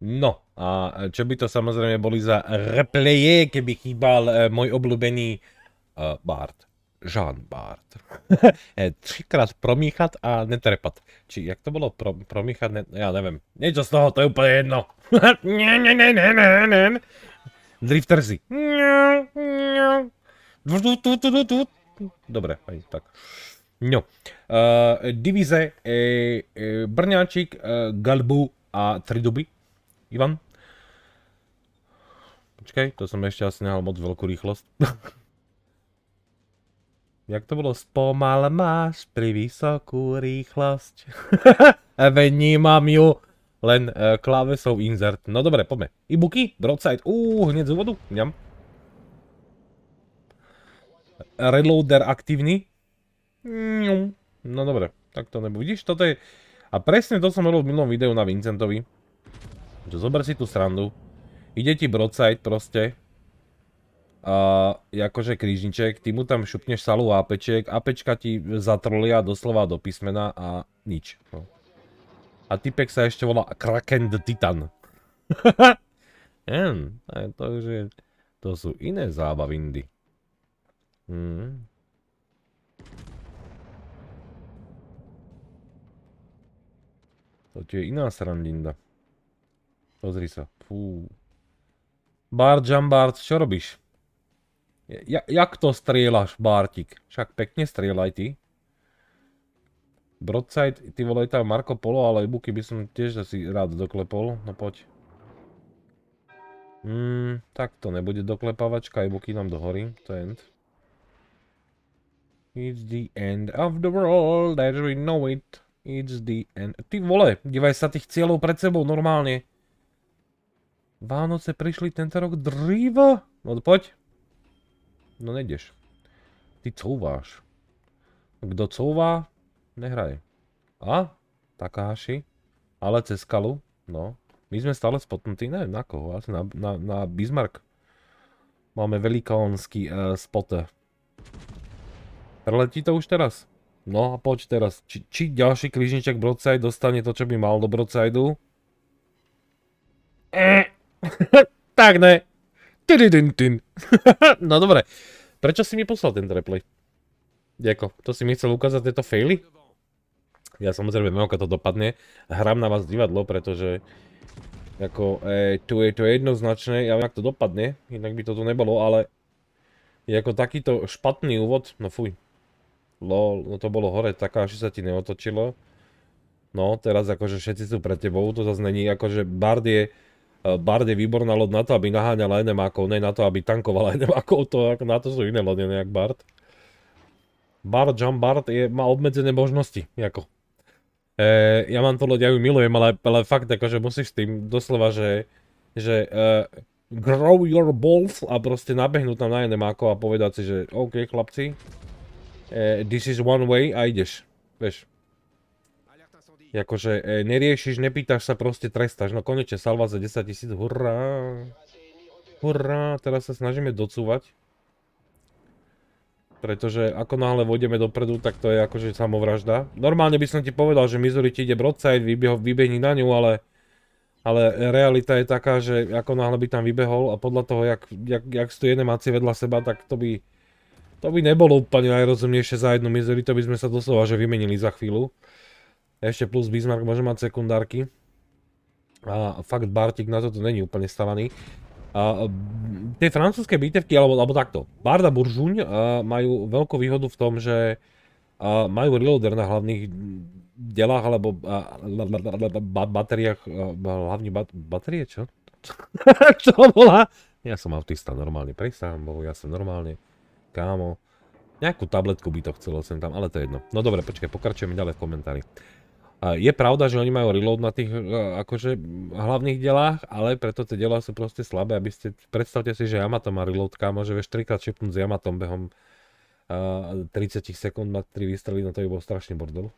No a čo by to samozrejme boli za replaye, keby chýbal e, môj obľúbený e, Bart. Jean Bart. E, Třikrát promíchať a netrepať. Či jak to bolo pro, promíchať, ne, ja neviem. Niečo z toho, to je úplne jedno. nie, nie, nie, nie, nie, nie. Drifterzy. Dobre, aj tak. No. Uh, divize, e, e, Brňáčik, e, Galbu a Triduby. Ivan? Počkaj, to som ešte asi nehal moc veľkú rýchlosť. Jak to bolo? Spomal máš pri vysokú rýchlosť. Vnímam ju len klávesov klávesou insert. No dobre, poďme. Ibuki, broadside. Uuu, hneď z úvodu. Ďam. Reloader aktívny. No dobre, tak to nebo. Vidíš, toto je... A presne to som robil v minulom videu na Vincentovi. Zober si tú srandu. Ide ti broadside proste. A akože krížniček, ty mu tam šupneš salu APček, APčka ti zatrolia doslova do písmena a nič. No. A typek sa ešte volá Kraken the Titan. Hm, to sú iné zábavindy. Hmm. To je iná srandinda. Pozri sa. Fú. Bart, Jambart, čo robíš? Ja, jak to strieľaš, Bartik? Však pekne strieľaj ty. Broadside, ty vole, tam Marko Polo, ale buky by som tiež asi rád doklepol. No poď. Hmm, tak to nebude doklepavačka, ibuky nám dohorí. To je end. It's the end of the world, as we know it. It's the end. Ty vole, divaj sa tých cieľov pred sebou normálne. Vánoce prišli tento rok drivo. No poď. No nejdeš. Ty couváš. Kto couvá, nehraj. A? Takáši. Ale cez skalu. No. My sme stále spotnutí. Neviem na koho. Asi na, na, na Bismarck. Máme velikánsky uh, e, spot. Preletí to už teraz. No a poď teraz. Či, či ďalší križniček Broadside dostane to, čo by mal do brocajdu. Eh. tak ne. no dobre. Prečo si mi poslal ten replay? Jako, to si mi chcel ukázať tieto faily? Ja samozrejme, mojka to dopadne. Hrám na vás divadlo, pretože... Ako, e, tu je to jednoznačné, ja viem, ak to dopadne, inak by to tu nebolo, ale... ako takýto špatný úvod, no fuj. Lol, no to bolo hore, taká, že sa ti neotočilo. No, teraz akože všetci sú pred tebou, to zase není, akože Bard je E, Bard je výborná loď na to, aby naháňala enemákov, ne na to, aby tankovala enemákov, to, na to sú iné lode, nejak Bard. Bard, Jump Bard je, má obmedzené možnosti, ako. E, ja mám to loď, ja ju milujem, ale, ale fakt, akože musíš s tým doslova, že, že e, grow your balls a proste nabehnúť tam na enemákov a povedať si, že OK, chlapci, e, this is one way a ideš, vieš. Jakože e, neriešiš, nepýtaš sa, proste trestáš. No konečne salva za 10 tisíc, hurrá. Hurrá, teraz sa snažíme docúvať. Pretože ako náhle vôjdeme dopredu, tak to je akože samovražda. Normálne by som ti povedal, že Missouri ti ide broadside, vybehni na ňu, ale... Ale realita je taká, že ako náhle by tam vybehol a podľa toho, jak, jak, jak stojí jedné maci vedľa seba, tak to by... To by nebolo úplne najrozumnejšie za jednu Missouri, to by sme sa doslova že vymenili za chvíľu. Ešte plus Bismarck môže mať sekundárky. A fakt Bartik na toto není úplne stavaný. A, tie francúzske bitevky, alebo, alebo takto, Barda Buržuň majú veľkú výhodu v tom, že majú reloader na hlavných delách, alebo uh, batériách, hlavne batérie, čo? čo bola? Ja som autista, normálne, pristám, bohu, ja som normálne, kámo. Nejakú tabletku by to chcelo sem tam, ale to je jedno. No dobre, počkaj, pokračujem ďalej v komentári. Je pravda, že oni majú reload na tých e, akože, hlavných delách, ale preto tie delá sú proste slabé, aby ste, predstavte si, že Yamato má reload kámo, že vieš trikrát šepnúť s Yamatom behom uh, 30 sekúnd na 3 výstrely, no to by bol strašný bordel.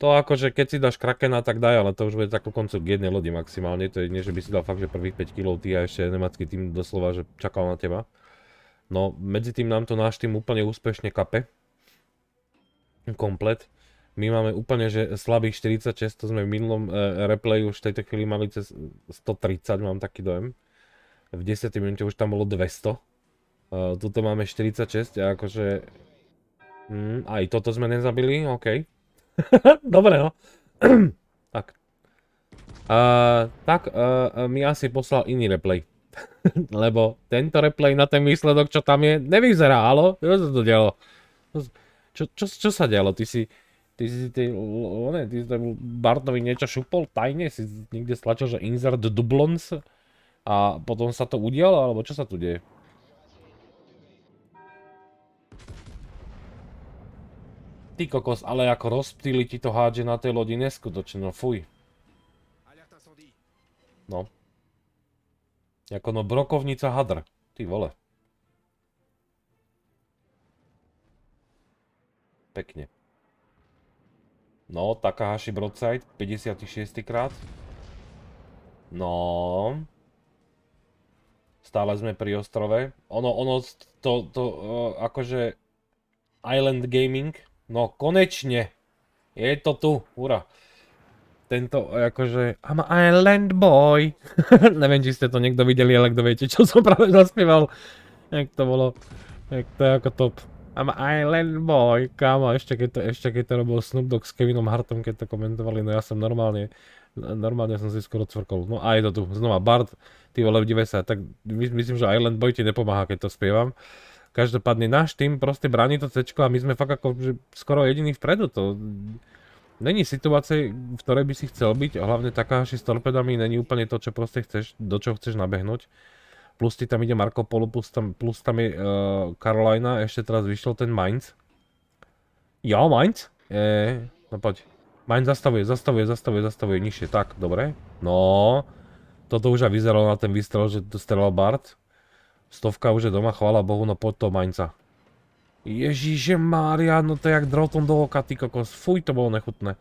to akože keď si dáš Krakena, tak daj, ale to už bude tak koncu k jednej lodi maximálne, to je nie, že by si dal fakt, že prvých 5 kg ty a ešte nemacký tým doslova, že čakal na teba. No, medzi tým nám to náš tým úplne úspešne kape. Komplet. My máme úplne, že slabých 46, to sme v minulom uh, replayu už v tejto chvíli mali cez 130, mám taký dojem. V 10 minúte už tam bolo 200. Uh, e, tuto máme 46 a akože... Mm, aj toto sme nezabili, OK. Dobre, no. tak. Uh, tak, uh, mi asi poslal iný replay. Lebo tento replay na ten výsledok, čo tam je, nevyzerá, halo? Čo sa to dialo? Čo, čo, čo sa dialo? Ty si... Ty si ty, one, ty si tam Bartovi niečo šupol tajne, si niekde stlačil, že insert dublons a potom sa to udialo, alebo čo sa tu deje? Ty kokos, ale ako rozptýli ti to hádže na tej lodi neskutočne, no fuj. No. Jako no brokovnica hadr, ty vole. Pekne. No, Takahashi Broadside, 56. krát. No. Stále sme pri ostrove. Ono, ono, to, to, uh, akože... Island Gaming. No, konečne. Je to tu, hurá. Tento, akože, I'm Island Boy. Neviem, či ste to niekto videli, ale kto viete, čo som práve zaspieval. Jak to bolo, jak to je ako top. I'm Island Boy, kámo, ešte keď to, ešte keď to robil Snoop Dogg s Kevinom Hartom, keď to komentovali, no ja som normálne, normálne som si skoro cvrkol. No a je to tu, znova Bart, ty vole, v sa, tak myslím, že Island Boy ti nepomáha, keď to spievam. Každopádne náš tým proste bráni to cečko a my sme fakt ako že skoro jediní vpredu. To není situácia, v ktorej by si chcel byť a hlavne taká, že s torpedami není úplne to, čo proste chceš, do čoho chceš nabehnúť plus ti tam ide Marco Polo, plus tam, plus tam je uh, Carolina, ešte teraz vyšiel ten Mainz. Jo, Mainz? E, no poď. Mainz zastavuje, zastavuje, zastavuje, zastavuje, nižšie, tak, dobre. No, toto už aj vyzeralo na ten výstrel, že strelal Bart. Stovka už je doma, chvála Bohu, no poď to Mainza. Ježiže Mária, no to je jak drotom do oka, ty kokos, fuj, to bolo nechutné.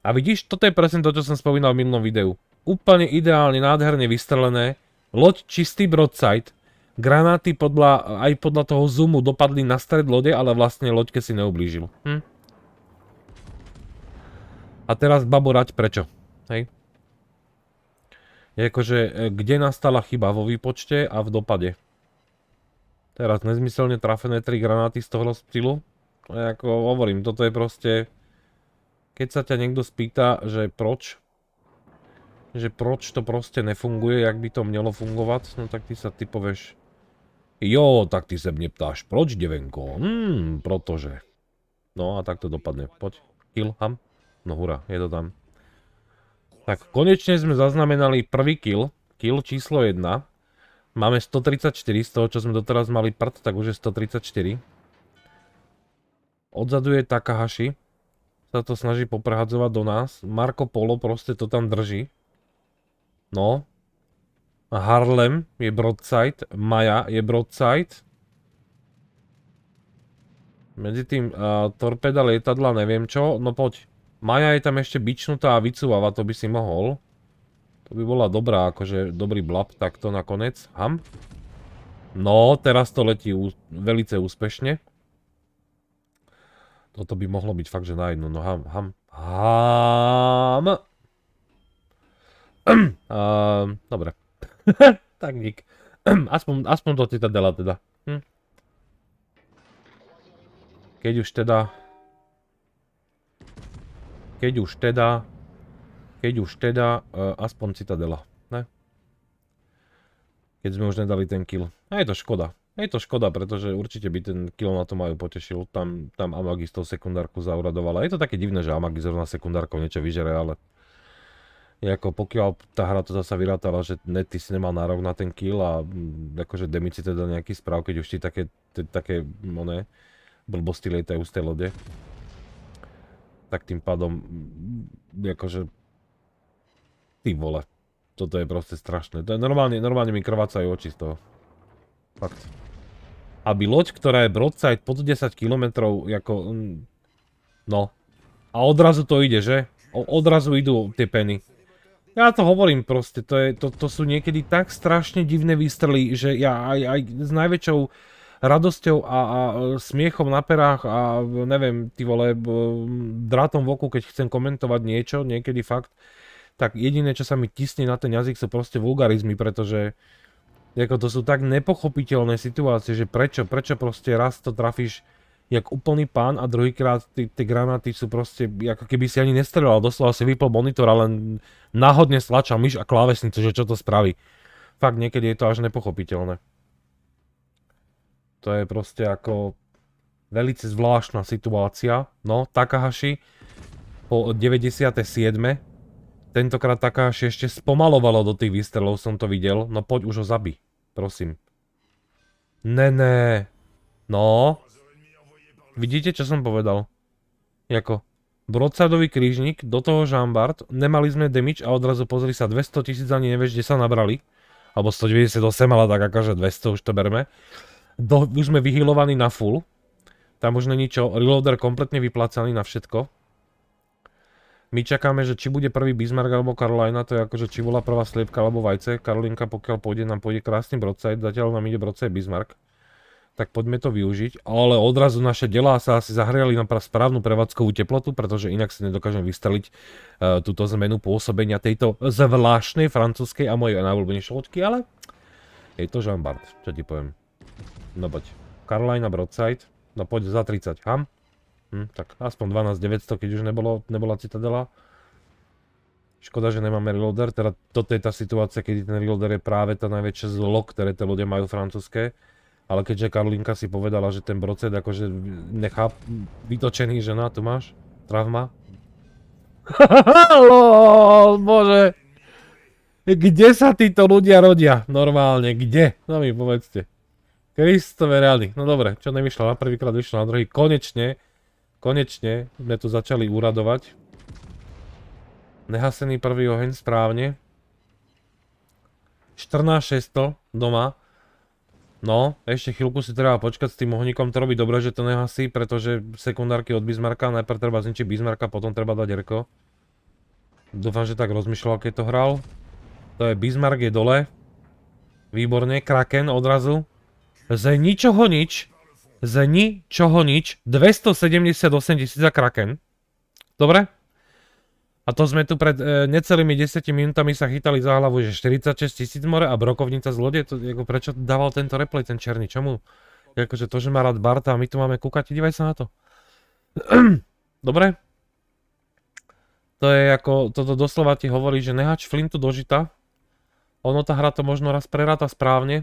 A vidíš, toto je presne to, čo som spomínal v minulom videu. Úplne ideálne, nádherne vystrelené, Loď čistý broadside. Granáty podľa, aj podľa toho zoomu dopadli na stred lode, ale vlastne loďke si neublížil. Hm. A teraz baborať prečo. Hej. Jakože, e, kde nastala chyba vo výpočte a v dopade. Teraz nezmyselne trafené tri granáty z toho stylu. ako hovorím, toto je proste... Keď sa ťa niekto spýta, že proč, že proč to proste nefunguje, jak by to mělo fungovať, no tak ty sa ty povieš, jo, tak ty se mne ptáš, proč, devenko? Hmm, protože. No a tak to dopadne. Poď, kill, ham. No hurá, je to tam. Tak konečne sme zaznamenali prvý kill, kill číslo 1. Máme 134, z toho čo sme doteraz mali prd, tak už je 134. Odzadu je Takahashi, sa to snaží poprehadzovať do nás. Marko Polo proste to tam drží. No. Harlem je broadside, Maja je broadside. Medzi tým uh, torpeda lietadla, neviem čo. No poď. Maja je tam ešte bičnutá a vycúvava, to by si mohol. To by bola dobrá, akože dobrý blab takto nakoniec. Ham. No, teraz to letí velice úspešne. Toto by mohlo byť fakt, že na jednu. No ham, ham. Haaaaaa. tak nik. Aspoň, aspoň to teda dala teda. Hm? Keď už teda... Keď už teda... Keď už teda, uh, aspoň citadela, ne? Keď sme už nedali ten kill. A je to škoda. Je to škoda, pretože určite by ten kill na to majú potešil. Tam, tam Amagis tou sekundárku A Je to také divné, že Amagis zrovna sekundárkou niečo vyžere, ale ako pokiaľ tá hra to teda zase vyrátala, že ne, ty si nemal nárok na ten kill a mm, akože demi si teda nejaký správ, keď už ti také, te, také, mm, oné, blbosti lietajú z tej lode. Tak tým pádom, mm, akože, ty vole, toto je proste strašné. To je normálne, normálne mi krvácajú oči z toho. Fakt. Aby loď, ktorá je broadside pod 10 km, ako, no. A odrazu to ide, že? O, odrazu idú tie peny. Ja to hovorím proste, to, je, to, to sú niekedy tak strašne divné výstrely, že ja aj, aj s najväčšou radosťou a, a e, smiechom na perách a e, neviem, ty vole, drátom v oku, keď chcem komentovať niečo, niekedy fakt, tak jediné, čo sa mi tisne na ten jazyk sú proste vulgarizmy, pretože ako to sú tak nepochopiteľné situácie, že prečo, prečo proste raz to trafíš jak úplný pán a druhýkrát tie granáty sú proste, ako keby si ani nestrelal, doslova si vypol a len náhodne stlača myš a klávesnicu, že čo to spraví. Fakt niekedy je to až nepochopiteľné. To je proste ako velice zvláštna situácia. No, Takahashi po 97. Tentokrát Takahashi ešte spomalovalo do tých výstrelov, som to videl. No poď už ho zabi, prosím. Ne, ne. No, Vidíte, čo som povedal? Jako, Brodsadový krížnik, do toho Žambard, nemali sme damage a odrazu pozri sa, 200 tisíc ani nevieš, kde sa nabrali. Alebo 198, ale tak akože 200 už to berme. Do, už sme vyhilovaní na full. Tam už není čo, reloader kompletne vyplácaný na všetko. My čakáme, že či bude prvý Bismarck alebo Karolina, to je akože či bola prvá sliepka alebo vajce. Karolinka pokiaľ pôjde, nám pôjde krásny brodside, zatiaľ nám ide brodside Bismarck tak poďme to využiť. Ale odrazu naše delá sa asi zahriali na správnu prevádzkovú teplotu, pretože inak si nedokážem vystreliť e, túto zmenu pôsobenia tejto zvláštnej francúzskej a mojej najobľúbenejšej loďky, ale je to Jean Bart, čo ti poviem. No poď. Carolina Broadside, no poď za 30, ham. Hm, tak aspoň 12 900, keď už nebolo, nebola citadela. Škoda, že nemáme reloader, teda toto je tá situácia, kedy ten reloader je práve tá najväčšie zlo, ktoré tie ľudia majú francúzske. Ale keďže karolinka si povedala, že ten brocet akože nechá vytočený, že na to máš? Travma? Lol, bože. Kde sa títo ľudia rodia? Normálne, kde? No mi povedzte. Kristove rady. No dobre, čo nevyšlo na prvýkrát, vyšlo na druhý. Konečne, konečne sme tu začali uradovať. Nehasený prvý oheň, správne. 14 doma. No, ešte chvíľku si treba počkať s tým ohníkom, to robí dobre, že to nehasí, pretože sekundárky od Bismarcka, najprv treba zničiť Bismarcka, potom treba dať Erko. Dúfam, že tak rozmýšľal, keď to hral. To je Bismarck, je dole. Výborne, Kraken odrazu. Z ničoho nič, z ničoho nič, 278 tisíc za Kraken. Dobre? A to sme tu pred e, necelými 10 minútami sa chytali za hlavu, že 46 tisíc more a brokovnica z lode, to, ako, prečo dával tento replay ten černý, čomu? Akože to, že má rád Barta a my tu máme kúkať, dívaj sa na to. Dobre? To je ako, toto doslova ti hovorí, že nehač flintu dožita, ono tá hra to možno raz preráta správne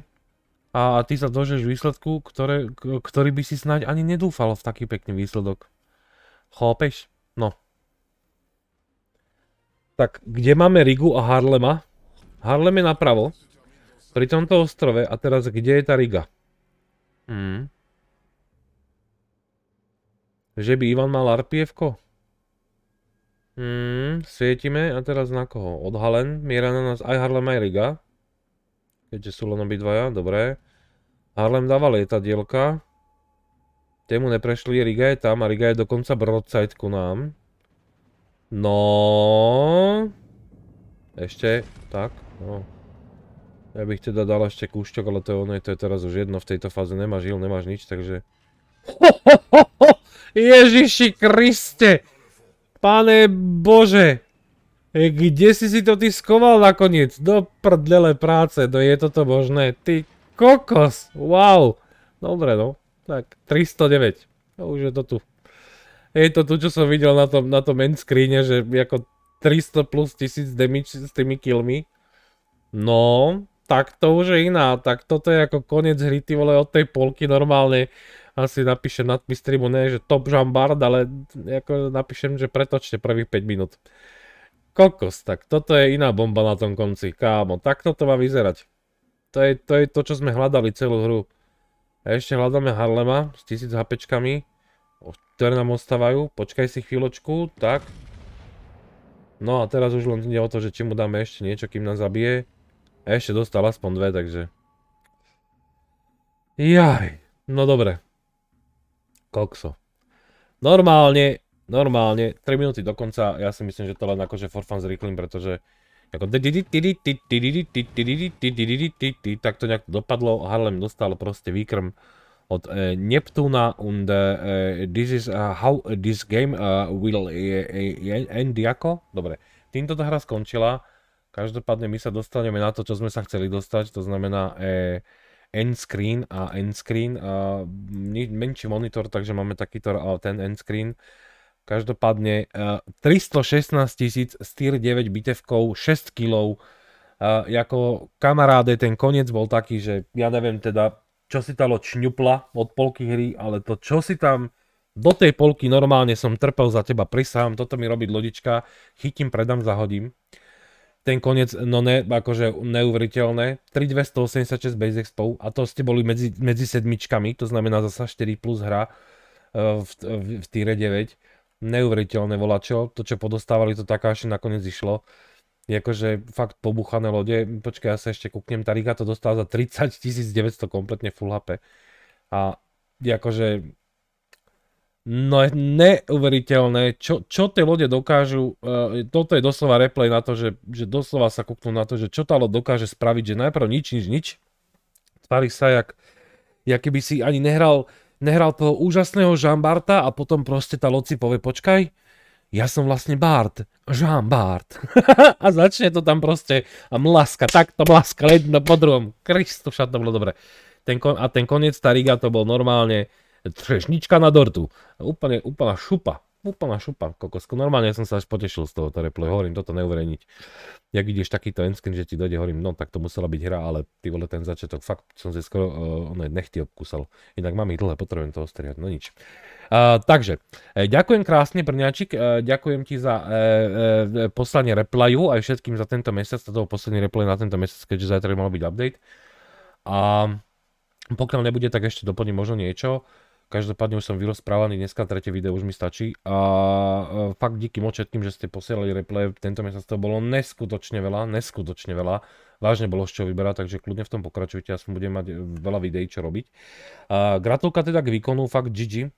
a, a ty sa dožeš výsledku, ktoré, ktorý by si snáď ani nedúfal v taký pekný výsledok. Chápeš? No. Tak, kde máme Rigu a Harlema? Harlem je napravo. Pri tomto ostrove. A teraz, kde je tá Riga? Hmm. Že by Ivan mal RPF-ko? Hmm, svietime. A teraz na koho? Odhalen. Miera na nás aj Harlem, aj Riga. Keďže sú len obidvaja. Dobre. Harlem dáva lietadielka. Temu neprešli. Riga je tam a Riga je dokonca broadside ku nám. No. Ešte, tak, no. Ja bych teda dal ešte kúšťok, ale to je ono, to je teraz už jedno, v tejto fáze nemáš heal, nemáš nič, takže... Ho, Ježiši Kriste! Pane Bože! E, kde si si to ty skoval nakoniec? Do prdele práce, no je toto možné? Ty kokos, wow! Dobre no, tak 309, už je to tu je to tu, čo som videl na tom, na tom end screene, že ako 300 plus 1000 damage s tými killmi. No, tak to už je iná, tak toto je ako koniec hry, ty vole, od tej polky normálne asi napíšem nadpis streamu, ne, že top žambard, ale ako napíšem, že pretočte prvých 5 minút. Kokos, tak toto je iná bomba na tom konci, kámo, tak toto má vyzerať. To je to, je to čo sme hľadali celú hru. A ešte hľadáme Harlema s 1000 HPčkami ktoré nám ostávajú. Počkaj si chvíľočku, tak. No a teraz už len ide o to, že či mu dáme ešte niečo, kým nás zabije. A ešte dostal aspoň dve, takže... Jaj, no dobre. Kokso. Normálne, normálne, 3 minúty dokonca, ja si myslím, že to len akože for fun zrýchlim, pretože... Ako... Tak to nejak dopadlo, Harlem dostal proste výkrm od e, Neptuna und e, this is e, how this game will end jako. Dobre, týmto tá hra skončila. Každopádne my sa dostaneme na to, čo sme sa chceli dostať, to znamená end screen a end screen. Menší monitor, takže máme takýto ten end screen. Každopádne 316 tisíc z 9 bitevkov, 6 Uh, Jako kamaráde ten koniec bol taký, že ja neviem teda, čo si loď šňupla od polky hry, ale to čo si tam do tej polky normálne som trpel za teba, prisám, toto mi robí lodička, chytím, predám, zahodím. Ten koniec, no ne, akože neuveriteľné. 3286 base expo a to ste boli medzi, medzi sedmičkami, to znamená zasa 4 plus hra e, v, v, v týre 9. Neuveriteľné volačo, to čo podostávali, to taká až nakoniec išlo je akože fakt pobuchané lode. Počkaj, ja sa ešte kúknem, tá Riga to dostala za 30 900 kompletne full HP. A je akože No je neuveriteľné, čo, čo tie lode dokážu, eh, toto je doslova replay na to, že, že doslova sa kúknú na to, že čo tá loď dokáže spraviť, že najprv nič, nič, nič. Tvári sa, jak, jak keby si ani nehral, nehral toho úžasného Žambarta a potom proste tá loď si povie, počkaj, ja som vlastne Bart, Jean Bart. a začne to tam proste a mlaska, takto mlaska, jedno po druhom. Kristu, to bolo dobre. Ten kon, a ten koniec tá riga to bol normálne trešnička na dortu. Úplne, úplná šupa úplná šupa, kokosko. Normálne som sa až potešil z toho replay, hovorím, toto neuverejniť. Jak ideš takýto endscreen, že ti dojde, hovorím, no tak to musela byť hra, ale ty vole ten začiatok, fakt som si skoro uh, e, one, nechty obkúsal. Inak mám ich dlhé, potrebujem to ostriať, no nič. Uh, takže, e, ďakujem krásne, brňačik, ďakujem ti za poslanie replayu, aj všetkým za tento mesiac, toto posledný replay na tento mesiac, keďže zajtra by mal byť update. A pokiaľ nebude, tak ešte doplním možno niečo. Každopádne už som vyrozprávaný, dneska tretie video už mi stačí a e, fakt díky moc všetkým, že ste posielali replay, tento mesiac to bolo neskutočne veľa, neskutočne veľa, vážne bolo z čoho vyberať, takže kľudne v tom pokračujte, aspoň som budem mať e, veľa videí, čo robiť. A gratulka teda k výkonu, fakt GG, e,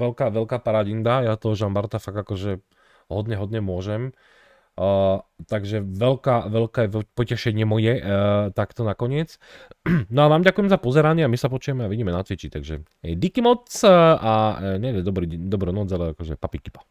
veľká, veľká paradinda, ja toho Žambarta fakt akože hodne, hodne môžem. Uh, takže veľká, veľké potešenie moje uh, takto nakoniec. No a vám ďakujem za pozeranie a my sa počujeme a vidíme na Twitchi, takže hey, díky moc a uh, dobrý, dobrú noc, ale akože kipa.